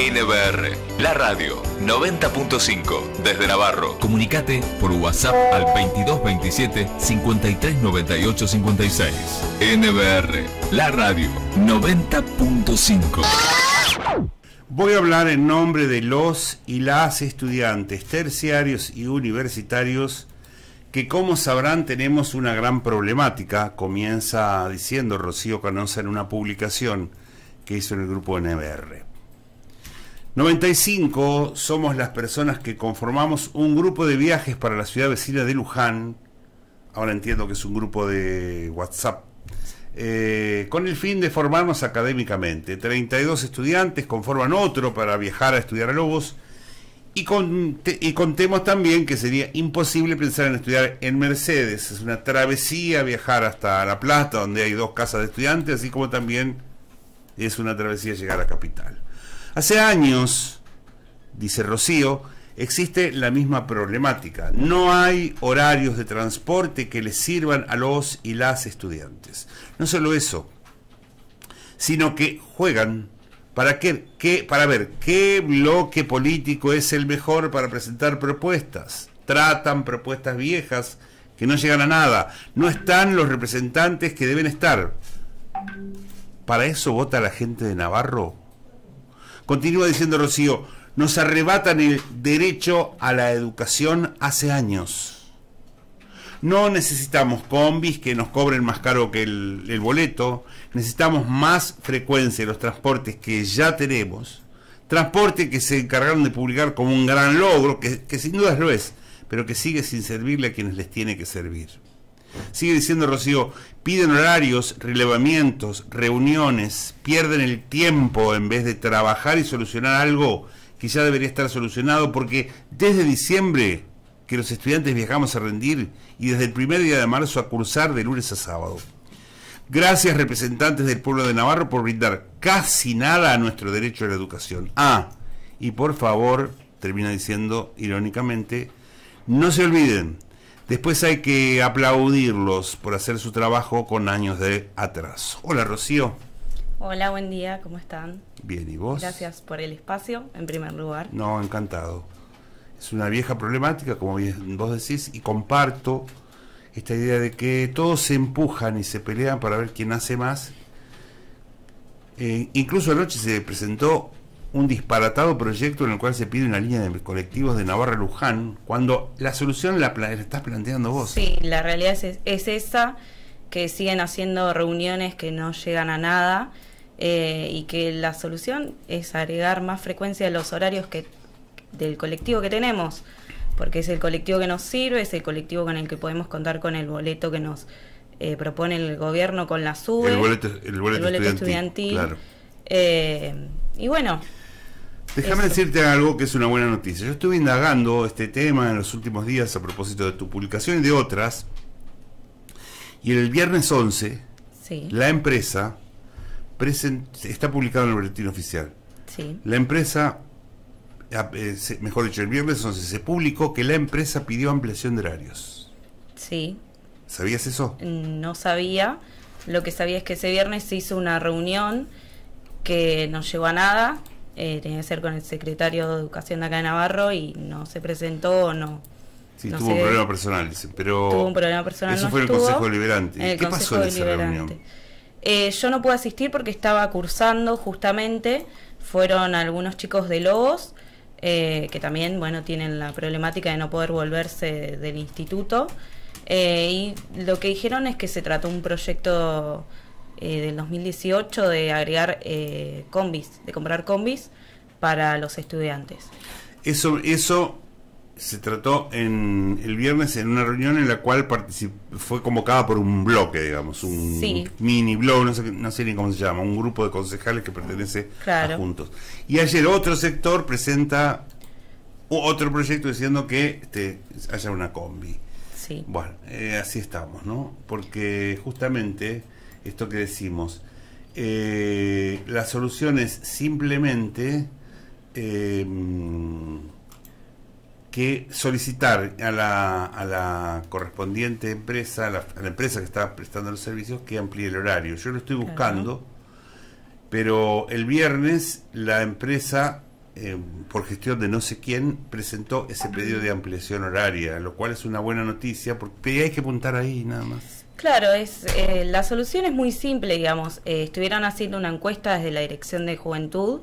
NBR, la radio 90.5 desde Navarro. Comunicate por WhatsApp al 2227 5398 56. NBR, la radio 90.5. Voy a hablar en nombre de los y las estudiantes terciarios y universitarios que como sabrán tenemos una gran problemática, comienza diciendo Rocío Canosa en una publicación que hizo en el grupo NBR. 95 somos las personas que conformamos un grupo de viajes para la ciudad vecina de Luján. Ahora entiendo que es un grupo de WhatsApp. Eh, con el fin de formarnos académicamente. 32 estudiantes conforman otro para viajar a estudiar a Lobos. Y, y contemos también que sería imposible pensar en estudiar en Mercedes. Es una travesía viajar hasta La Plata, donde hay dos casas de estudiantes, así como también es una travesía llegar a Capital. Hace años, dice Rocío, existe la misma problemática. No hay horarios de transporte que les sirvan a los y las estudiantes. No solo eso, sino que juegan para, para ver qué bloque político es el mejor para presentar propuestas. Tratan propuestas viejas que no llegan a nada. No están los representantes que deben estar. Para eso vota la gente de Navarro Continúa diciendo Rocío, nos arrebatan el derecho a la educación hace años. No necesitamos combis que nos cobren más caro que el, boleto, necesitamos más frecuencia en los transportes que ya tenemos, transporte que se encargaron de publicar como un gran logro, que, que sin dudas lo es, pero que sigue sin servirle a quienes les tiene que servir. Sigue diciendo Rocío, piden horarios, relevamientos, reuniones, pierden el tiempo en vez de trabajar y solucionar algo que ya debería estar solucionado porque desde diciembre que los estudiantes viajamos a rendir y desde el primer día de marzo a cursar de lunes a sábado. Gracias representantes del pueblo de Navarro por brindar casi nada a nuestro derecho a la educación. Ah, y por favor, termina diciendo irónicamente, no se olviden Después hay que aplaudirlos por hacer su trabajo con años de atraso. Hola, Rocío. Hola, buen día, ¿cómo están? Bien, ¿y vos? Gracias por el espacio, en primer lugar. No, encantado. Es una vieja problemática, como vos decís, y comparto esta idea de que todos se empujan y se pelean para ver quién hace más. Eh, incluso anoche se presentó un disparatado proyecto en el cual se pide una línea de colectivos de Navarra-Luján, cuando la solución la, estás planteando vos. Sí, la realidad es, esa, que siguen haciendo reuniones que no llegan a nada eh, y que la solución es agregar más frecuencia a los horarios que del colectivo que tenemos, porque es el colectivo que nos sirve, es el colectivo con el que podemos contar con el boleto que nos eh, propone el gobierno con la SUBE, el boleto, estudiantil. Eh, y bueno, Déjame decirte algo que es una buena noticia. Yo estuve indagando este tema en los últimos días a propósito de tu publicación y de otras. Y el viernes 11, la empresa está publicado en el boletín oficial. La empresa, ah, eh, mejor dicho, el viernes 11 se publicó que la empresa pidió ampliación de horarios. Sí. ¿Sabías eso? No sabía. Lo que sabía es que ese viernes se hizo una reunión que no llegó a nada eh, tenía que ser con el secretario de Educación de acá de Navarro y no se presentó o no. Sí, tuvo un problema personal, pero... Tuvo un problema personal. Eso fue el Consejo Liberante. ¿Qué pasó en esa reunión? Eh, yo no pude asistir porque estaba cursando justamente, fueron algunos chicos de Lobos, eh, que también, bueno, tienen la problemática de no poder volverse del instituto. Eh, y lo que dijeron es que se trató un proyecto eh, del 2018 de agregar eh, combis, de comprar combis para los estudiantes. Eso, eso se trató en el viernes en una reunión en la cual fue convocada por un bloque, digamos, un mini blog, no sé, no sé, ni cómo se llama, un grupo de concejales que pertenece a Juntos. Y ayer otro sector presenta otro proyecto diciendo que este, haya una combi. Bueno, eh, así estamos, ¿no? Porque justamente esto que decimos. Eh, la solución es simplemente em, que solicitar a la, a la correspondiente empresa, a la, empresa que estaba prestando los servicios, que amplíe el horario. Yo lo estoy buscando, pero el viernes la empresa, em, por gestión de no sé quién, presentó ese pedido de ampliación horaria, lo cual es una buena noticia, porque hay que apuntar ahí nada más. Claro, es, eh, la solución es muy simple, digamos. Eh, estuvieron haciendo una encuesta desde la Dirección de Juventud,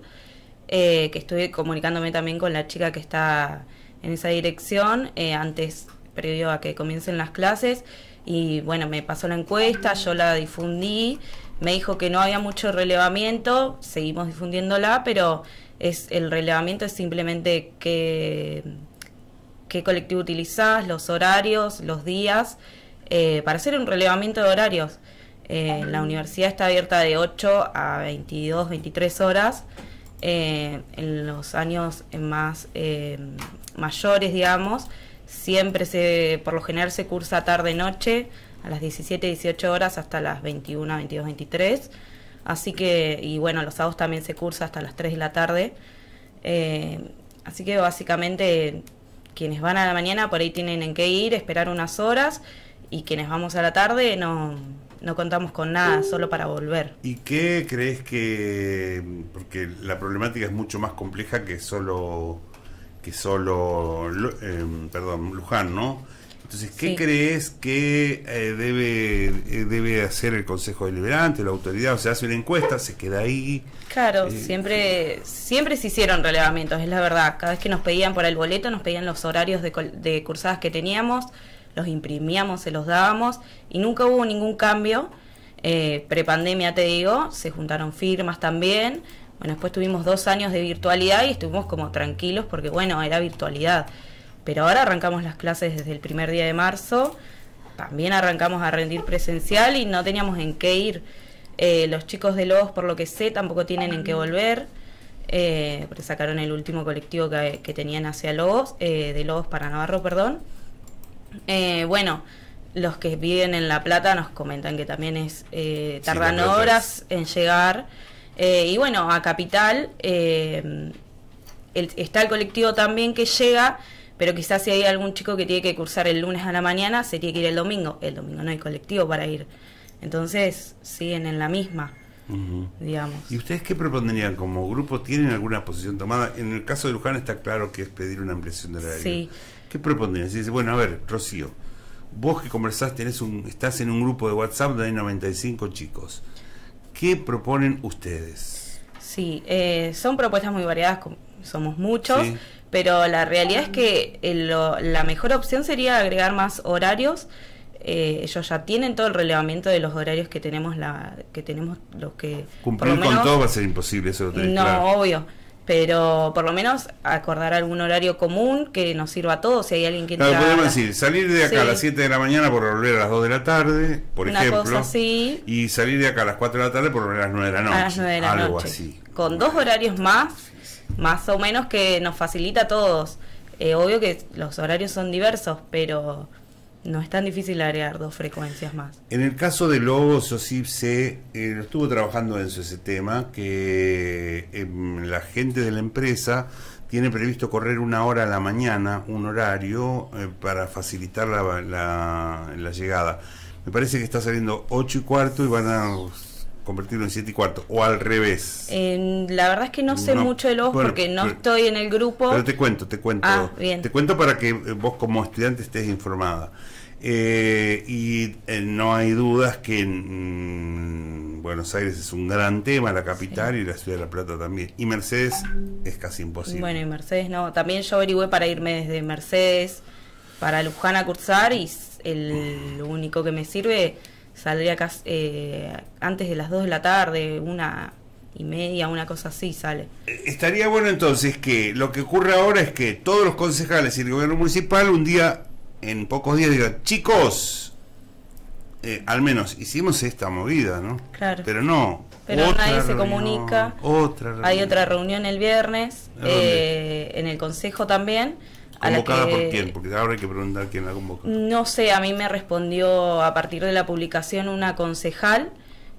eh, que estuve comunicándome también con la chica que está en esa dirección, antes, previo a que comiencen las clases, y bueno, me pasó la encuesta, yo la difundí, me dijo que no había mucho relevamiento, seguimos difundiéndola, pero es el relevamiento es simplemente qué, qué colectivo utilizás, los horarios, los días, eh, para hacer un relevamiento de horarios. Eh, la universidad está abierta de 8 a 22, 23 horas. Eh, en los años más mayores, digamos, siempre se, por lo general se cursa tarde-noche, a las 17, 18 horas hasta las 21, 22, 23. Así que, y bueno, los sábados también se cursa hasta las 3 de la tarde. así que básicamente quienes van a la mañana por ahí tienen en ir, esperar unas horas y quienes vamos a la tarde no, no contamos con nada, solo para volver. ¿Y qué crees que.? Porque la problemática es mucho más compleja que solo. que solo. Em, perdón, Luján, ¿no? Entonces, ¿qué crees que eh, debe, eh, debe hacer el Consejo Deliberante, la autoridad? O sea, hace una encuesta, se queda ahí. Claro, eh, siempre, siempre se hicieron relevamientos, es la verdad. Cada vez que nos pedían por el boleto, nos pedían los horarios de, de cursadas que teníamos, los imprimíamos, se los dábamos y nunca hubo ningún cambio. Eh, Prepandemia, te digo, se juntaron firmas también. Bueno, después tuvimos dos años de virtualidad y estuvimos como tranquilos porque, bueno, era virtualidad. Pero ahora arrancamos las clases desde el primer día de marzo. También arrancamos a rendir presencial y no teníamos en qué ir. Eh, los chicos de Lobos, por lo que sé, tampoco tienen en qué volver. Eh, porque sacaron el último colectivo que, tenían hacia Lobos, eh, de Lobos para Navarro, perdón. Eh, bueno, los que viven en La Plata nos comentan que también es eh, tardan horas en llegar. Eh, y bueno, a Capital está el colectivo también que llega, pero quizás si hay algún chico que tiene que cursar el lunes a la mañana, se tiene que ir el domingo. El domingo no hay colectivo para ir. Entonces siguen en la misma digamos. ¿Y ustedes qué propondrían como grupo? ¿Tienen alguna posición tomada? En el caso de Luján está claro que es pedir una ampliación de la área. ¿Qué propondrían? dice, bueno, a ver, Rocío, vos que conversás, tenés un, estás en un grupo de WhatsApp donde hay 95 chicos. ¿Qué proponen ustedes? Sí, eh, son propuestas muy variadas, somos muchos, pero la realidad es que eh, la mejor opción sería agregar más horarios eh, ellos ya tienen todo el relevamiento de los horarios que tenemos la que tenemos los que cumplir con todo va a ser imposible eso lo claro. no obvio pero por lo menos acordar algún horario común que nos sirva a todos. Si hay alguien que... podemos decir, salir de acá a las 7 de la mañana por volver a las 2 de la tarde, por ejemplo. Y salir de acá a las 4 de la tarde por volver a las 9 de la noche. A las 9 de la algo así. Con dos horarios más, más o menos que nos facilita a todos. Eh, obvio que los horarios son diversos, pero no es tan difícil agregar dos frecuencias más. En el caso de Lobos, Osip se eh, estuvo trabajando en ese tema, que em, la gente de la empresa tiene previsto correr una hora a la mañana, un horario, eh, para facilitar la, la, la llegada. Me parece que está saliendo 8 y cuarto y van a convertirlo en siete y cuarto, o al revés. la verdad es que no sé mucho de los porque no estoy en el grupo. Pero te cuento, te cuento. Ah, te cuento para que eh, vos como estudiante estés informada. Eh, y eh, no hay dudas que mm, Buenos Aires es un gran tema, la capital y la ciudad de La Plata también. Y Mercedes es casi imposible. Bueno, y Mercedes no. También yo averigüé para irme desde Mercedes para Luján a cursar y el único que me sirve saldría eh, antes de las 2 de la tarde, una y media, una cosa así sale. Eh, estaría bueno entonces que lo que ocurre ahora es que todos los concejales y el gobierno municipal un día, en pocos días, digan, chicos, eh, al menos hicimos esta movida, ¿no? Claro. Pero no. Pero nadie se comunica. Otra Hay otra reunión el viernes eh, en el consejo también ¿Convocada por quién? Porque ahora hay que preguntar quién la No sé, a mí me respondió a partir de la publicación una concejal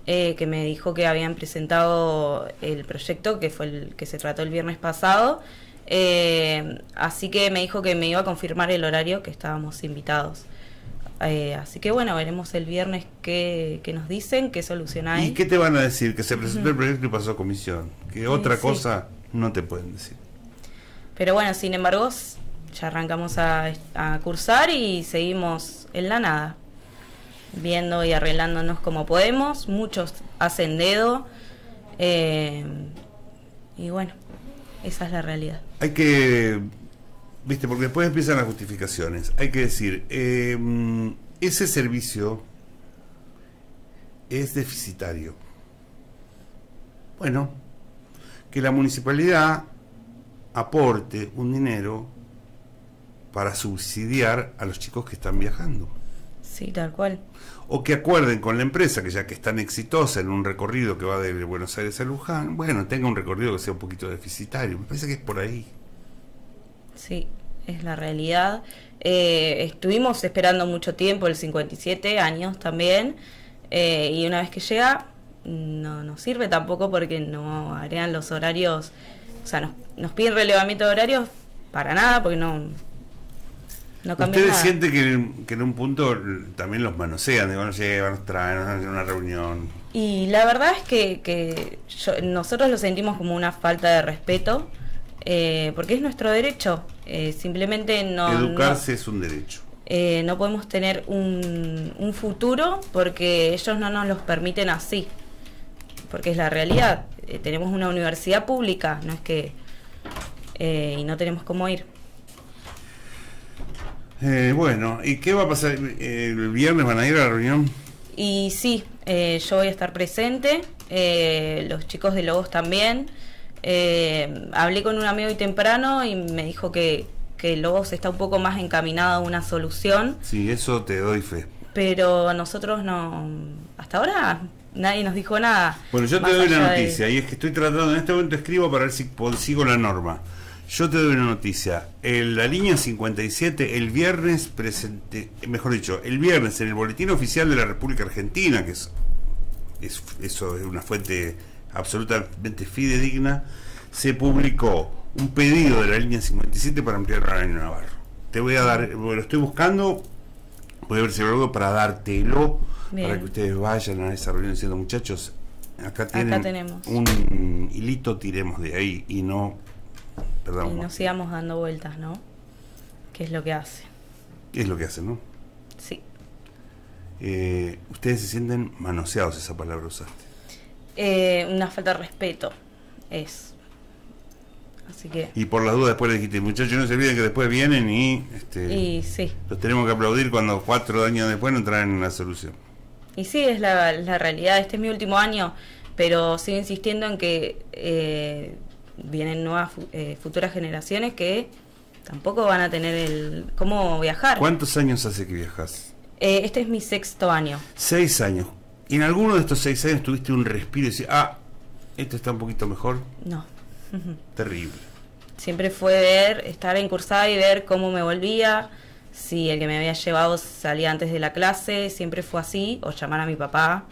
eh, que me dijo que habían presentado el proyecto, que fue el que se trató el viernes pasado. Eh, así que me dijo que me iba a confirmar el horario que estábamos invitados. Eh, así que bueno, veremos el viernes qué, nos dicen, qué solucionan. ¿Y qué te van a decir? Que se presentó el proyecto y pasó a comisión. Que otra cosa no te pueden decir. Pero bueno, sin embargo, ya arrancamos a, cursar y seguimos en la nada, viendo y arreglándonos como podemos. Muchos hacen dedo. Eh, y bueno, esa es la realidad. Hay que, viste, porque después empiezan las justificaciones. Hay que decir, eh, ese servicio es deficitario. Bueno, que la municipalidad aporte un dinero para subsidiar a los chicos que están viajando. Sí, tal cual. O que acuerden con la empresa, que ya que es tan exitosa en un recorrido que va de Buenos Aires a Luján, bueno, tenga un recorrido que sea un poquito deficitario. Me parece que es por ahí. Sí, es la realidad. Eh, estuvimos esperando mucho tiempo, el 57 años también, eh, y una vez que llega, no nos sirve tampoco porque no harían los horarios, o sea, nos piden relevamiento de horarios para nada, porque no, ¿Ustedes sienten que, en un punto también los manosean? De, llevan, nos traen, nos hacen una reunión. Y la verdad es que, nosotros lo sentimos como una falta de respeto, eh, porque es nuestro derecho. Eh, simplemente no... Educarse es un derecho. Eh, no podemos tener un, un futuro porque ellos no nos los permiten así, porque es la realidad. tenemos una universidad pública, no es que... y no tenemos cómo ir. Eh, bueno, ¿y qué va a pasar? ¿El viernes van a ir a la reunión? Y sí, eh, yo voy a estar presente, eh, los chicos de Lobos también. hablé con un amigo hoy temprano y me dijo que, Lobos está un poco más encaminado a una solución. Sí, eso te doy fe. Pero nosotros no, hasta ahora nadie nos dijo nada. Bueno, yo te doy la noticia y es que estoy tratando, en este momento escribo para ver si consigo la norma. Yo te doy una noticia. En la línea 57, el viernes presente, mejor dicho, el viernes en el Boletín Oficial de la República Argentina, que es, eso es una fuente absolutamente fidedigna, se publicó un pedido de la línea 57 para ampliar el línea Navarro. Te voy a dar, lo estoy buscando, voy a ver si algo para dártelo, para que ustedes vayan a esa reunión diciendo, muchachos, acá, tienen tenemos. un hilito, tiremos de ahí y no y no sigamos dando vueltas, ¿no? Que es lo que hace. Es lo que hace, ¿no? Sí. Eh, ustedes se sienten manoseados, esa palabra usaste. Eh, una falta de respeto es. Así que. Y por las dudas después le dijiste, muchachos, no se olviden que después vienen y. Este, y sí. Los tenemos que aplaudir cuando cuatro años después no en una solución. Y sí, es la, realidad. Este es mi último año, pero sigo insistiendo en que eh, vienen nuevas eh, futuras generaciones que tampoco van a tener el cómo viajar. ¿Cuántos años hace que viajas? Eh, este es mi sexto año. Seis años. ¿Y en alguno de estos seis años tuviste un respiro y decís, ah, esto está un poquito mejor? No. Terrible. Siempre fue ver, estar en cursada y ver cómo me volvía, si el que me había llevado salía antes de la clase, siempre fue así, o llamar a mi papá,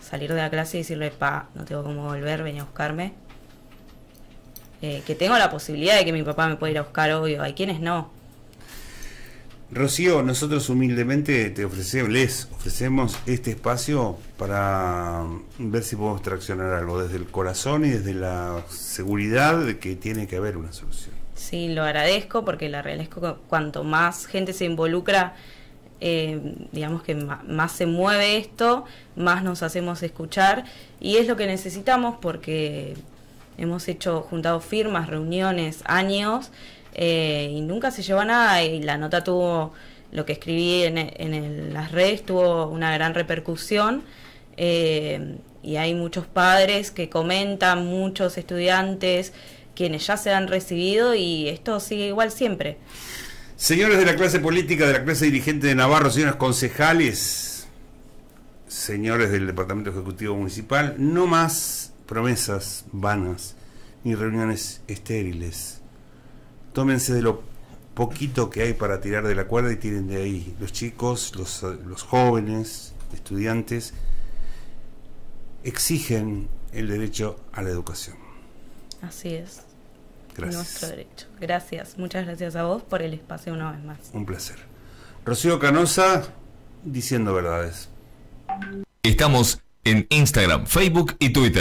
salir de la clase y decirle, pa, no tengo cómo volver, venía a buscarme. Eh, que tengo la posibilidad de que mi papá me pueda ir a buscar, obvio, hay quienes no. Rocío, nosotros humildemente te ofrecemos, les ofrecemos este espacio para ver si podemos traccionar algo desde el corazón y desde la seguridad de que tiene que haber una solución. Sí, lo agradezco porque lo agradezco cuanto más gente se involucra, eh, digamos que más se mueve esto, más nos hacemos escuchar y es lo que necesitamos porque Hemos hecho, juntado firmas, reuniones, años, eh, y nunca se llevó a nada. Y la nota tuvo, lo que escribí en, e, las redes tuvo una gran repercusión. Eh, y hay muchos padres que comentan, muchos estudiantes, quienes ya se han recibido, y esto sigue igual siempre. Señores de la clase política, de la clase dirigente de Navarro, señores concejales, señores del Departamento Ejecutivo Municipal, no más promesas vanas ni reuniones estériles. Tómense de lo poquito que hay para tirar de la cuerda y tiren de ahí. Los chicos, los, jóvenes, estudiantes, exigen el derecho a la educación. Así es. Gracias. Nuestro derecho. Gracias. Muchas gracias a vos por el espacio una vez más. Un placer. Rocío Canosa, diciendo verdades. Estamos en Instagram, Facebook y Twitter.